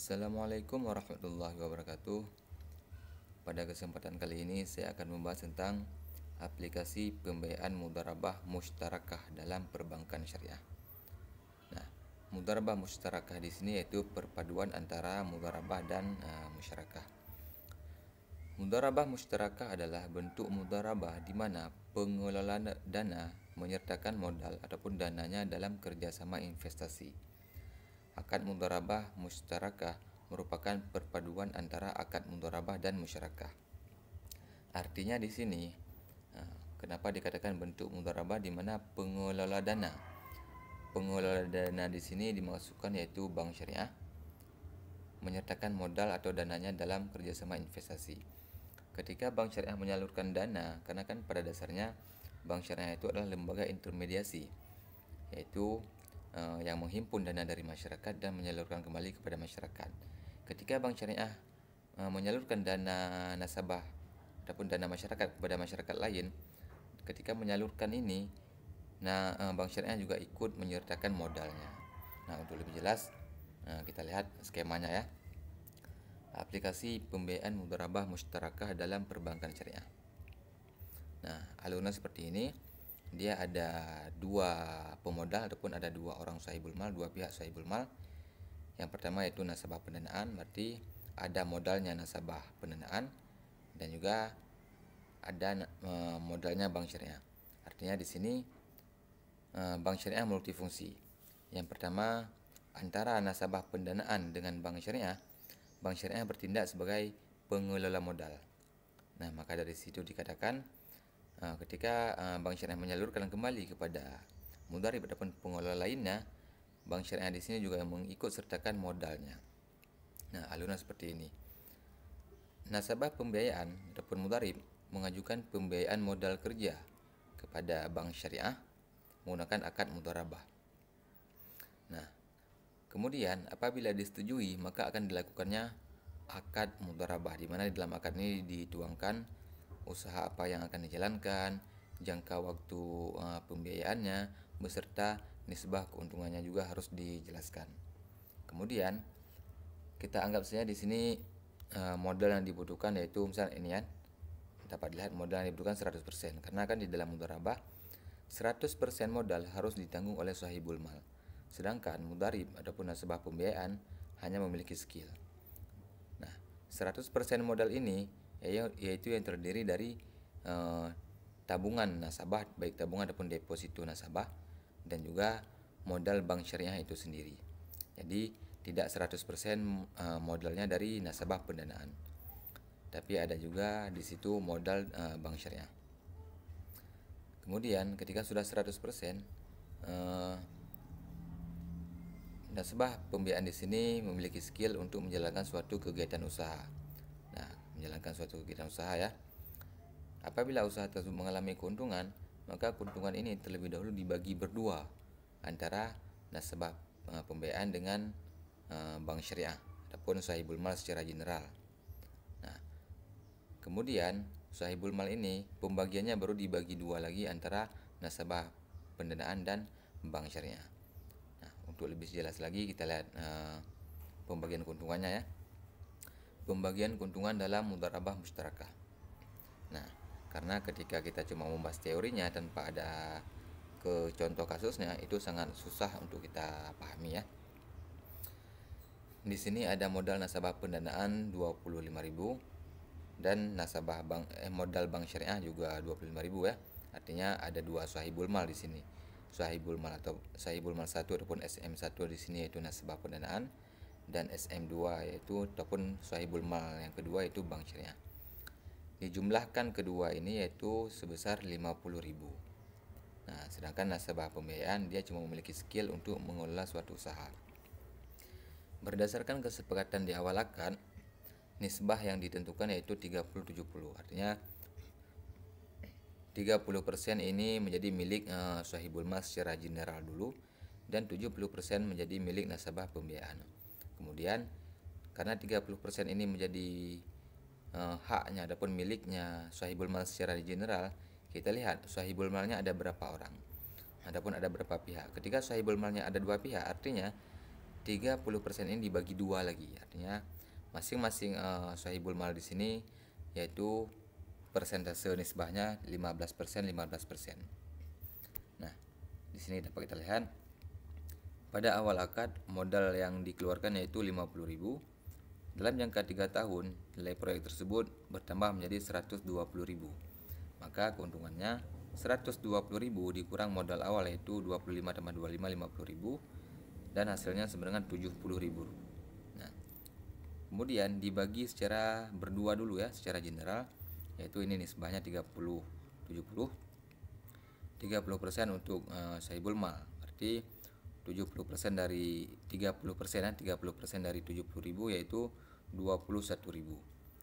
Assalamualaikum warahmatullahi wabarakatuh. Pada kesempatan kali ini saya akan membahas tentang aplikasi pembiayaan mudarabah mustarakah dalam perbankan syariah. Nah, mudarabah mustarakah di sini yaitu perpaduan antara mudarabah dan uh, musyarakah. Mudarabah mustarakah adalah bentuk mudarabah di mana pengelola dana menyertakan modal ataupun dananya dalam kerjasama investasi Akad mudharabah musyarakah merupakan perpaduan antara akad mudharabah dan musyarakah. Artinya di sini eh, kenapa dikatakan bentuk mudharabah di mana pengelola dana. Pengelola dana di sini dimasukkan yaitu bank syariah menyertakan modal atau dananya dalam kerjasama investasi. Ketika bank syariah menyalurkan dana, karena kan pada dasarnya bank syariah itu adalah lembaga intermediasi, yaitu uh, yang menghimpun dana dari masyarakat dan menyalurkan kembali kepada masyarakat. Ketika bank syariah uh, menyalurkan dana nasabah ataupun dana masyarakat kepada masyarakat lain, ketika menyalurkan ini, nah uh, bank syariah juga ikut menyertakan modalnya. Nah, untuk lebih jelas uh, kita lihat skemanya ya. Aplikasi pembiayaan mudharabah musyarakah dalam perbankan syariah. Nah, alurnya seperti ini dia ada dua pemodal ataupun ada dua orang sahibul mal, dua pihak sahibul mal. Yang pertama yaitu nasabah pendanaan, berarti ada modalnya nasabah pendanaan dan juga ada e, modalnya bank syariah. Artinya di sini e, bank syariah multifungsi. Yang pertama antara nasabah pendanaan dengan bank syariah, bank syariah bertindak sebagai pengelola modal. Nah, maka dari situ dikatakan Ah, ketika ah, bank syariah menyalurkan kembali kepada mudharib ataupun pengelola lainnya bank syariah di sini juga mengikut sertakan modalnya nah alunan seperti ini nasabah pembiayaan ataupun mudharib mengajukan pembiayaan modal kerja kepada bank syariah menggunakan akad mudharabah nah kemudian apabila disetujui maka akan dilakukannya akad mudharabah di mana di dalam akad ini dituangkan usaha apa yang akan dijalankan, jangka waktu uh, pembiayaannya, beserta nisbah keuntungannya juga harus dijelaskan. Kemudian kita anggap saja di sini uh, modal yang dibutuhkan yaitu misalnya ini ya dapat dilihat modal yang dibutuhkan 100% karena kan di dalam mudharabah 100% modal harus ditanggung oleh sahibul mal. Sedangkan mudarib ataupun nasabah pembiayaan hanya memiliki skill. Nah, 100% modal ini Ya, ya, yaitu yang terdiri dari eh, tabungan nasabah baik tabungan ataupun deposito nasabah dan juga modal bank syariah itu sendiri. Jadi tidak 100% eh, modalnya dari nasabah pendanaan. Tapi ada juga di situ modal eh, bank syariah. Kemudian ketika sudah 100% eh, nasabah pembiayaan di sini memiliki skill untuk menjalankan suatu kegiatan usaha menjalankan suatu kegiatan usaha ya. Apabila usaha tersebut mengalami keuntungan, maka keuntungan ini terlebih dahulu dibagi berdua antara nasabah eh, pembiayaan dengan eh, bank syariah ataupun sahibul mal secara general. Nah, kemudian sahibul mal ini pembagiannya baru dibagi dua lagi antara nasabah pendanaan dan bank syariah. Nah, untuk lebih jelas lagi kita lihat uh, pembagian keuntungannya ya pembagian keuntungan dalam mudarabah musyarakah. Nah, karena ketika kita cuma membahas teorinya tanpa ada ke contoh kasusnya itu sangat susah untuk kita pahami ya. Di sini ada modal nasabah pendanaan 25.000 dan nasabah bank eh, modal bank syariah juga 25.000 ya. Artinya ada dua sahibul mal di sini. Sahibul mal atau sahibul mal 1 ataupun SM1 di sini yaitu nasabah pendanaan dan SM2 yaitu ataupun Sohibul Mal yang kedua itu bank syariah dijumlahkan kedua ini yaitu sebesar 50.000 nah sedangkan nasabah pembiayaan dia cuma memiliki skill untuk mengelola suatu usaha berdasarkan kesepakatan di awal akad nisbah yang ditentukan yaitu 30-70 artinya 30% ini menjadi milik uh, Sohibul Mal secara general dulu dan 70% menjadi milik nasabah pembiayaan. Kemudian karena 30% ini menjadi uh, haknya ataupun miliknya sahibul mal secara general, kita lihat sahibul malnya ada berapa orang. ataupun ada berapa pihak. Ketika sahibul malnya ada dua pihak, artinya 30% ini dibagi dua lagi. Artinya masing-masing uh, eh, sahibul mal di sini yaitu persentase nisbahnya 15%, 15%. Nah, di sini dapat kita lihat pada awal akad, modal yang dikeluarkan yaitu 50.000. Dalam jangka 3 tahun, nilai proyek tersebut bertambah menjadi 120.000. Maka keuntungannya 120.000 dikurang modal awal yaitu 25 tambah 25 50.000 dan hasilnya sebenarnya 70.000. Nah, kemudian dibagi secara berdua dulu ya, secara general yaitu ini nisbahnya 30 70 30% untuk uh, Saibul Mal. Berarti 70% dari 30% dan 30% dari 70.000 yaitu 21.000.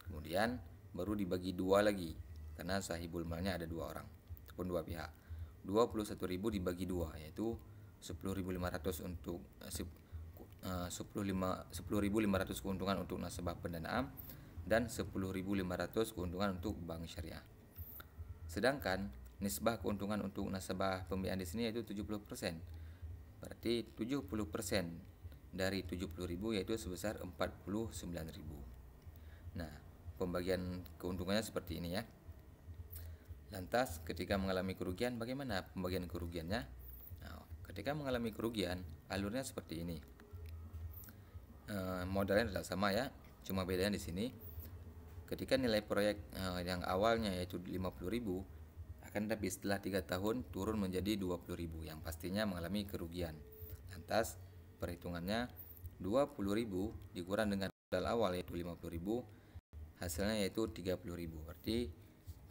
Kemudian baru dibagi dua lagi karena sahibul malnya ada dua orang ataupun dua pihak. 21.000 dibagi dua yaitu 10.500 untuk eh, 10.500 eh, keuntungan untuk nasabah pendanaan dan 10.500 keuntungan untuk bank syariah. Sedangkan nisbah keuntungan untuk nasabah pembiayaan di sini yaitu 70% berarti 70% dari 70.000 yaitu sebesar 49.000. Nah, pembagian keuntungannya seperti ini ya. Lantas ketika mengalami kerugian bagaimana pembagian kerugiannya? Nah, ketika mengalami kerugian alurnya seperti ini. E, modalnya tidak sama ya, cuma bedanya di sini ketika nilai proyek e, yang awalnya yaitu 50.000 akan tapi setelah tiga tahun turun menjadi 20.000 yang pastinya mengalami kerugian. Lantas, perhitungannya 20.000 dikurang dengan modal awal yaitu 50.000, hasilnya yaitu 30.000. Berarti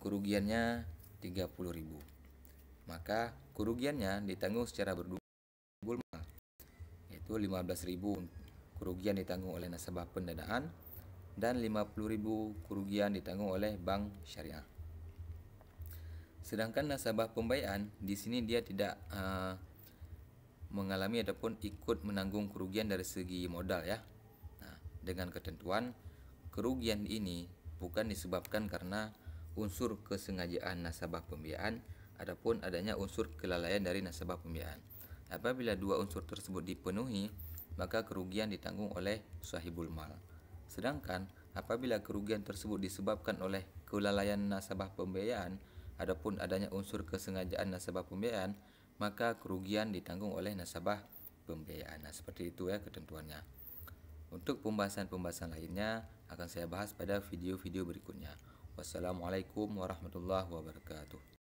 kerugiannya 30.000. Maka kerugiannya ditanggung secara berdua yaitu 15.000 kerugian ditanggung oleh nasabah pendanaan dan 50.000 kerugian ditanggung oleh bank syariah. Sedangkan nasabah pembayaran di sini dia tidak uh, mengalami ataupun ikut menanggung kerugian dari segi modal ya. Nah, dengan ketentuan kerugian ini bukan disebabkan karena unsur kesengajaan nasabah pembiayaan ataupun adanya unsur kelalaian dari nasabah pembiayaan. Apabila dua unsur tersebut dipenuhi, maka kerugian ditanggung oleh sahibul mal. Sedangkan apabila kerugian tersebut disebabkan oleh kelalaian nasabah pembiayaan, Adapun adanya unsur kesengajaan nasabah pembiayaan, maka kerugian ditanggung oleh nasabah pembiayaan. Nah, seperti itu ya ketentuannya. Untuk pembahasan-pembahasan lainnya akan saya bahas pada video-video berikutnya. Wassalamualaikum warahmatullahi wabarakatuh.